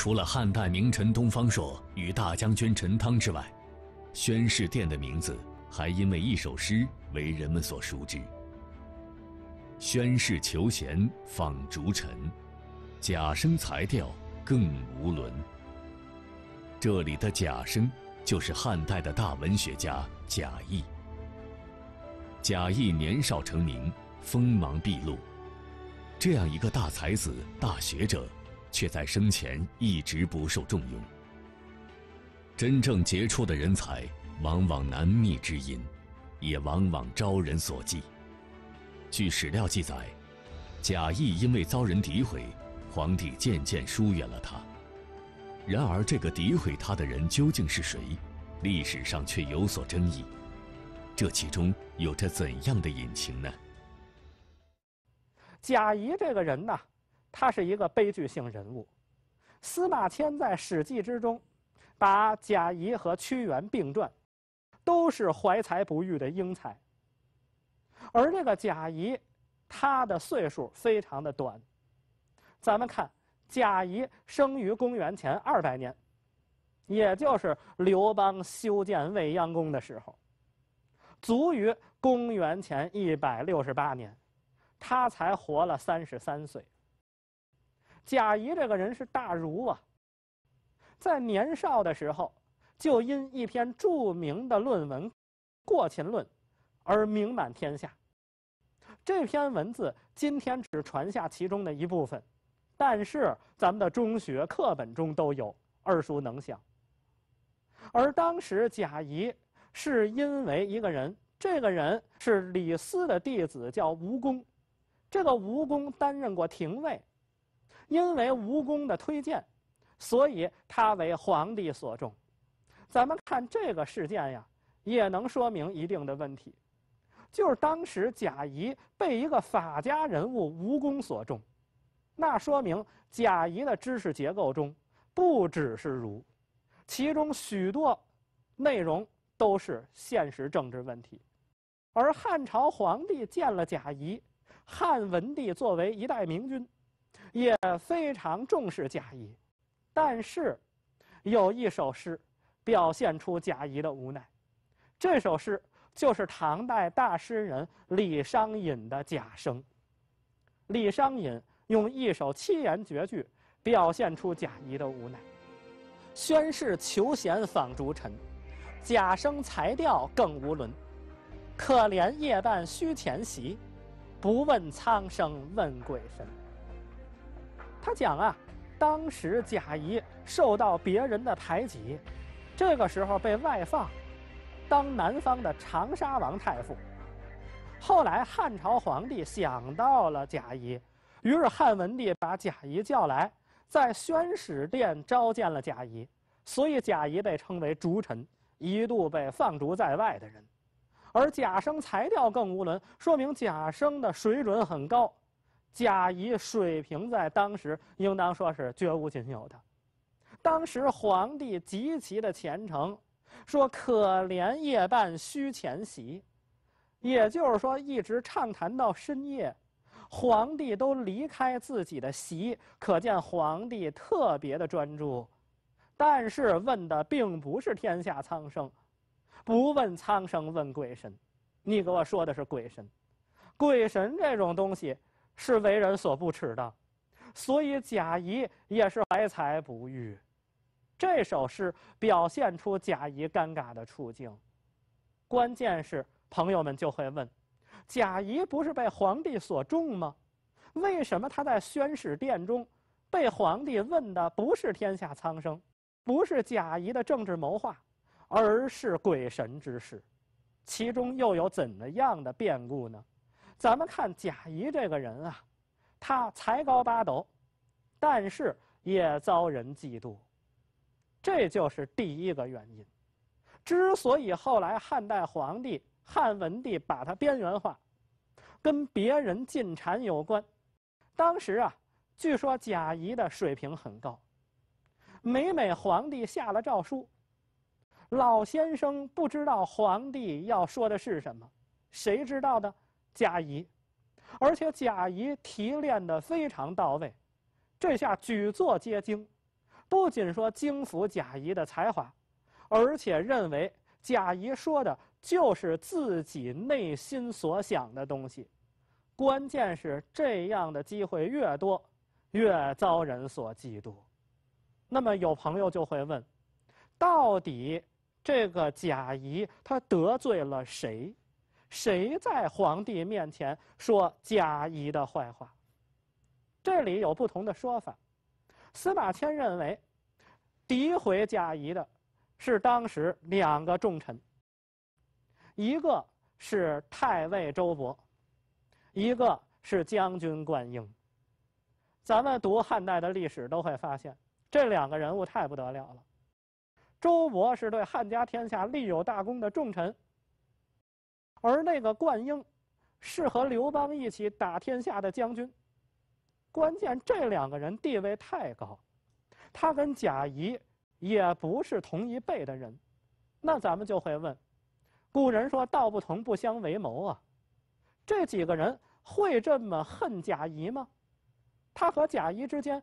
除了汉代名臣东方朔与大将军陈汤之外，宣室殿的名字还因为一首诗为人们所熟知：“宣室求贤访逐臣，贾生才调更无伦。”这里的贾生就是汉代的大文学家贾谊。贾谊年少成名，锋芒毕露，这样一个大才子、大学者。却在生前一直不受重用。真正杰出的人才，往往难觅知音，也往往招人所忌。据史料记载，贾谊因为遭人诋毁，皇帝渐渐疏远了他。然而，这个诋毁他的人究竟是谁，历史上却有所争议。这其中有着怎样的隐情呢？贾谊这个人呐。他是一个悲剧性人物，司马迁在《史记》之中，把贾谊和屈原并传，都是怀才不遇的英才。而这个贾谊，他的岁数非常的短。咱们看，贾谊生于公元前二百年，也就是刘邦修建未央宫的时候，卒于公元前一百六十八年，他才活了三十三岁。贾谊这个人是大儒啊，在年少的时候，就因一篇著名的论文《过秦论》而名满天下。这篇文字今天只传下其中的一部分，但是咱们的中学课本中都有，耳熟能详。而当时贾谊是因为一个人，这个人是李斯的弟子，叫吴公。这个吴公担任过廷尉。因为吴公的推荐，所以他为皇帝所重。咱们看这个事件呀，也能说明一定的问题，就是当时贾谊被一个法家人物吴公所重，那说明贾谊的知识结构中不只是儒，其中许多内容都是现实政治问题。而汉朝皇帝见了贾谊，汉文帝作为一代明君。也非常重视贾谊，但是有一首诗表现出贾谊的无奈。这首诗就是唐代大诗人李商隐的《贾生》。李商隐用一首七言绝句表现出贾谊的无奈：宣室求贤访逐臣，贾生才调更无伦。可怜夜半虚前席，不问苍生问鬼神。他讲啊，当时贾谊受到别人的排挤，这个时候被外放，当南方的长沙王太傅。后来汉朝皇帝想到了贾谊，于是汉文帝把贾谊叫来，在宣室殿召见了贾谊，所以贾谊被称为逐臣，一度被放逐在外的人。而贾生才调更无伦，说明贾生的水准很高。贾谊水平在当时应当说是绝无仅有的。当时皇帝极其的虔诚，说可怜夜半虚前席，也就是说一直畅谈到深夜，皇帝都离开自己的席，可见皇帝特别的专注。但是问的并不是天下苍生，不问苍生问鬼神，你给我说的是鬼神，鬼神这种东西。是为人所不耻的，所以贾谊也是怀才不遇。这首诗表现出贾谊尴尬的处境。关键是朋友们就会问：贾谊不是被皇帝所重吗？为什么他在宣室殿中，被皇帝问的不是天下苍生，不是贾谊的政治谋划，而是鬼神之事？其中又有怎么样的变故呢？咱们看贾谊这个人啊，他才高八斗，但是也遭人嫉妒，这就是第一个原因。之所以后来汉代皇帝汉文帝把他边缘化，跟别人进谗有关。当时啊，据说贾谊的水平很高，每每皇帝下了诏书，老先生不知道皇帝要说的是什么，谁知道呢？贾谊，而且贾谊提炼的非常到位，这下举座皆惊，不仅说惊服贾谊的才华，而且认为贾谊说的就是自己内心所想的东西。关键是这样的机会越多，越遭人所嫉妒。那么有朋友就会问，到底这个贾谊他得罪了谁？谁在皇帝面前说贾谊的坏话？这里有不同的说法。司马迁认为，诋毁贾谊的是当时两个重臣，一个是太尉周勃，一个是将军灌婴。咱们读汉代的历史都会发现，这两个人物太不得了了。周勃是对汉家天下立有大功的重臣。而那个灌婴，是和刘邦一起打天下的将军。关键这两个人地位太高，他跟贾谊也不是同一辈的人。那咱们就会问：古人说道不同不相为谋啊，这几个人会这么恨贾谊吗？他和贾谊之间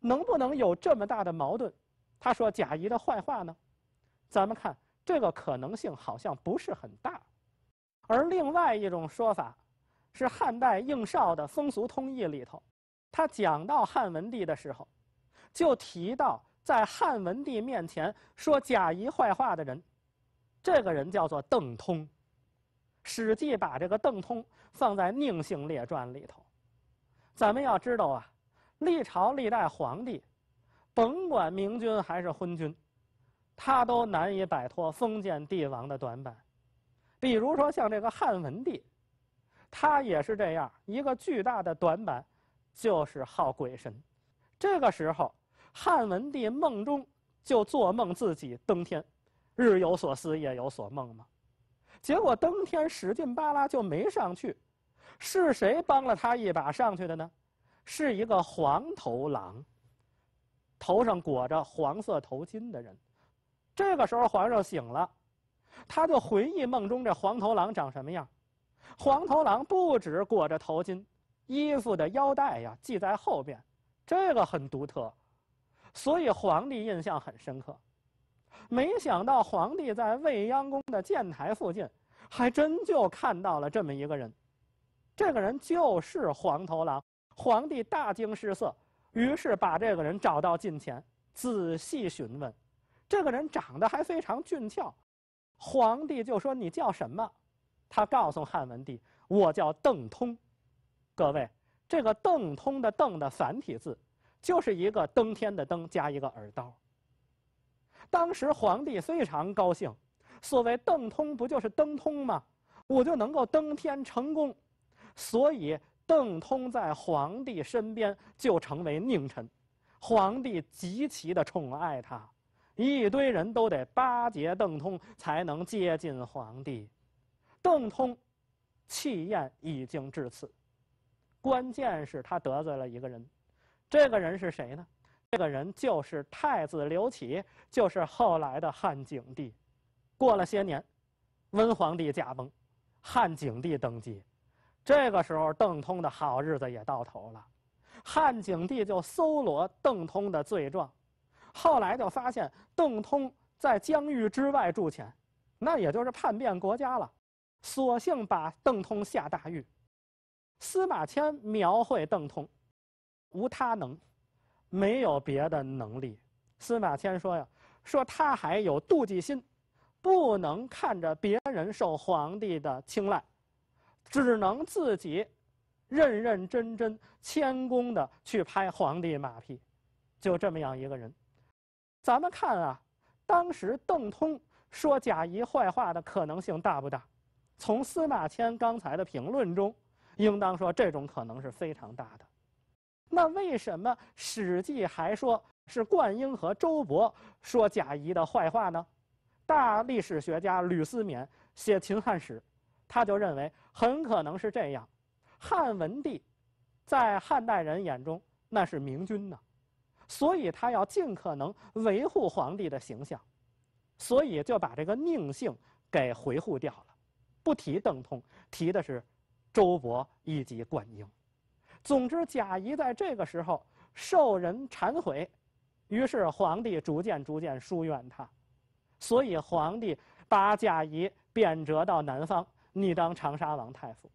能不能有这么大的矛盾？他说贾谊的坏话呢？咱们看这个可能性好像不是很大。而另外一种说法，是汉代应绍的《风俗通义》里头，他讲到汉文帝的时候，就提到在汉文帝面前说贾谊坏话的人，这个人叫做邓通，《史记》把这个邓通放在宁姓列传里头。咱们要知道啊，历朝历代皇帝，甭管明君还是昏君，他都难以摆脱封建帝王的短板。比如说像这个汉文帝，他也是这样一个巨大的短板，就是好鬼神。这个时候，汉文帝梦中就做梦自己登天，日有所思，夜有所梦嘛。结果登天使劲巴拉就没上去，是谁帮了他一把上去的呢？是一个黄头狼，头上裹着黄色头巾的人。这个时候皇上醒了。他就回忆梦中这黄头狼长什么样，黄头狼不止裹着头巾，衣服的腰带呀系在后边，这个很独特，所以皇帝印象很深刻。没想到皇帝在未央宫的箭台附近，还真就看到了这么一个人，这个人就是黄头狼。皇帝大惊失色，于是把这个人找到近前，仔细询问。这个人长得还非常俊俏。皇帝就说：“你叫什么？”他告诉汉文帝：“我叫邓通。”各位，这个邓通的邓的繁体字，就是一个登天的登加一个耳刀。当时皇帝非常高兴，所谓邓通不就是登通吗？我就能够登天成功，所以邓通在皇帝身边就成为佞臣，皇帝极其的宠爱他。一堆人都得巴结邓通才能接近皇帝，邓通气焰已经至此。关键是他得罪了一个人，这个人是谁呢？这个人就是太子刘启，就是后来的汉景帝。过了些年，温皇帝驾崩，汉景帝登基。这个时候，邓通的好日子也到头了。汉景帝就搜罗邓通的罪状。后来就发现邓通在疆域之外铸钱，那也就是叛变国家了，索性把邓通下大狱。司马迁描绘邓通，无他能，没有别的能力。司马迁说呀，说他还有妒忌心，不能看着别人受皇帝的青睐，只能自己认认真真、谦恭的去拍皇帝马屁，就这么样一个人。咱们看啊，当时邓通说贾谊坏话的可能性大不大？从司马迁刚才的评论中，应当说这种可能是非常大的。那为什么《史记》还说是灌婴和周勃说贾谊的坏话呢？大历史学家吕思勉写《秦汉史》，他就认为很可能是这样。汉文帝在汉代人眼中那是明君呢。所以他要尽可能维护皇帝的形象，所以就把这个宁姓给回护掉了，不提邓通，提的是周勃以及冠英。总之，贾谊在这个时候受人谗毁，于是皇帝逐渐逐渐疏远他，所以皇帝把贾谊贬谪到南方，你当长沙王太傅。